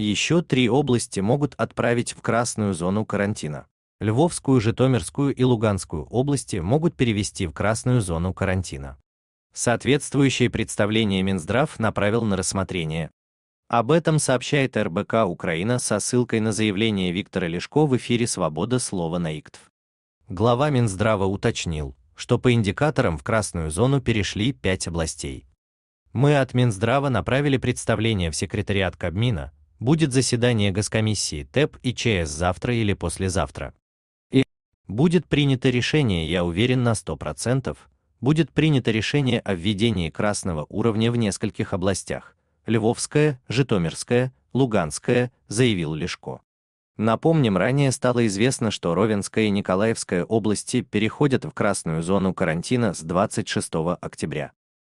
Еще три области могут отправить в красную зону карантина. Львовскую, Житомирскую и Луганскую области могут перевести в красную зону карантина. Соответствующее представление Минздрав направил на рассмотрение. Об этом сообщает РБК Украина со ссылкой на заявление Виктора Лешко в эфире «Свобода слова на ИКТВ». Глава Минздрава уточнил, что по индикаторам в красную зону перешли пять областей. Мы от Минздрава направили представление в секретариат Кабмина, Будет заседание Госкомиссии ТЭП и ЧС завтра или послезавтра. И будет принято решение, я уверен на 100%, будет принято решение о введении красного уровня в нескольких областях – Львовская, Житомирская, Луганская, заявил Лешко. Напомним, ранее стало известно, что Ровенская и Николаевская области переходят в красную зону карантина с 26 октября.